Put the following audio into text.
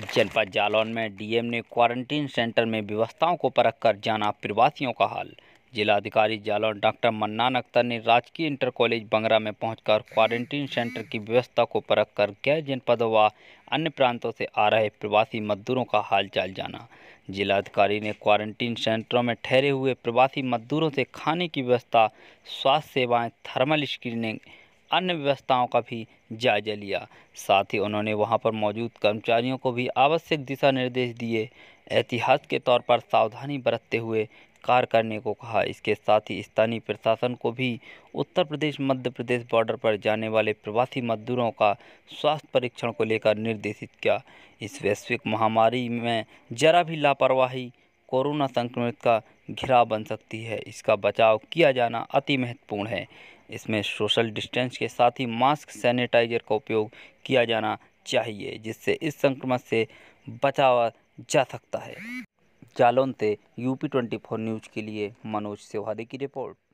जनपद जालौन में डीएम ने क्वारंटीन सेंटर में व्यवस्थाओं को परख कर जाना प्रवासियों का हाल जिलाधिकारी जालौन डॉक्टर मन्नान अख्तर ने राजकीय इंटर कॉलेज बंगरा में पहुंचकर क्वारंटीन सेंटर की व्यवस्था को परख कर गैर जनपद व अन्य प्रांतों से आ रहे प्रवासी मजदूरों का हालचाल जाना जिलाधिकारी ने क्वारंटीन सेंटरों में ठहरे हुए प्रवासी मजदूरों से खाने की व्यवस्था स्वास्थ्य सेवाएं थर्मल स्क्रीनिंग अन्य व्यवस्थाओं का भी जायजा लिया साथ ही उन्होंने वहां पर मौजूद कर्मचारियों को भी आवश्यक दिशा निर्देश दिए एहतियात के तौर पर सावधानी बरतते हुए कार्य करने को कहा इसके साथ ही स्थानीय प्रशासन को भी उत्तर प्रदेश मध्य प्रदेश बॉर्डर पर जाने वाले प्रवासी मजदूरों का स्वास्थ्य परीक्षण को लेकर निर्देशित किया इस वैश्विक महामारी में जरा भी लापरवाही कोरोना संक्रमित का घिराव बन सकती है इसका बचाव किया जाना अति महत्वपूर्ण है इसमें सोशल डिस्टेंस के साथ ही मास्क सैनिटाइजर का उपयोग किया जाना चाहिए जिससे इस संक्रमण से बचावा जा सकता है जालौन से यूपी ट्वेंटी फोर न्यूज़ के लिए मनोज सेवादी की रिपोर्ट